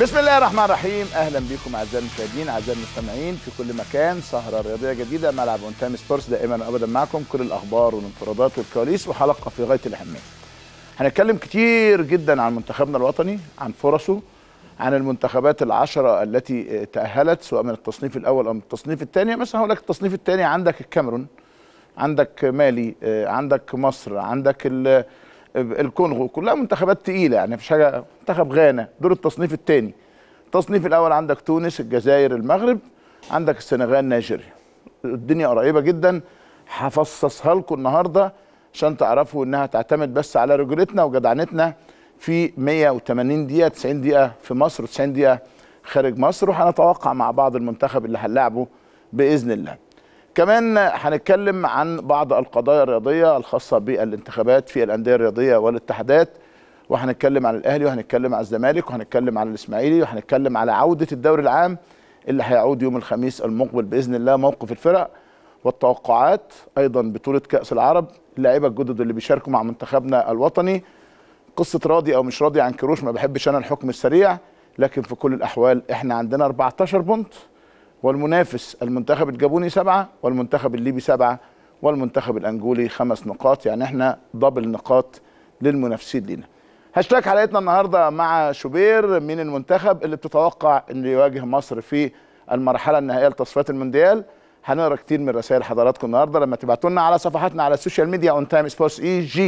بسم الله الرحمن الرحيم اهلا بكم اعزائي المشاهدين اعزائي المستمعين في كل مكان سهره رياضيه جديده ملعب اون تايم سبورتس دائما ابدا معكم كل الاخبار والانفرادات والكواليس وحلقه في غايه الاهميه. هنتكلم كتير جدا عن منتخبنا الوطني عن فرصه عن المنتخبات العشرة التي تأهلت سواء من التصنيف الأول أو من التصنيف الثاني مثلا هقول لك التصنيف الثاني عندك الكاميرون عندك مالي عندك مصر عندك الكونغو كلها منتخبات تقيله يعني مفيش حاجه منتخب غانا دور التصنيف الثاني التصنيف الاول عندك تونس الجزائر المغرب عندك السنغال نيجيريا الدنيا قريبه جدا هفصصها لكم النهارده عشان تعرفوا انها تعتمد بس على رجولتنا وجدعنتنا في 180 دقيقه 90 دقيقه في مصر و90 دقيقه خارج مصر وهنتوقع مع بعض المنتخب اللي هنلعبه باذن الله كمان هنتكلم عن بعض القضايا الرياضيه الخاصه بالانتخابات في الانديه الرياضيه والاتحادات وهنتكلم عن الاهلي وهنتكلم عن الزمالك وهنتكلم عن الاسماعيلي وهنتكلم على عوده الدوري العام اللي هيعود يوم الخميس المقبل باذن الله موقف الفرق والتوقعات ايضا بطوله كاس العرب اللعيبه الجدد اللي بيشاركوا مع منتخبنا الوطني قصه راضي او مش راضي عن كروش ما بحبش انا الحكم السريع لكن في كل الاحوال احنا عندنا 14 بونت والمنافس المنتخب الجابوني سبعة والمنتخب الليبي سبعة والمنتخب الأنجولي خمس نقاط يعني احنا دبل نقاط للمنافسين لينا هاشتاج حلقتنا النهاردة مع شوبير مين المنتخب اللي بتتوقع أن يواجه مصر في المرحلة النهائية لتصفيات المونديال هنقرا كتير من رسائل حضراتكم النهارده لما تبعتوا لنا على صفحاتنا على السوشيال ميديا اون تايم سبورتس اي جي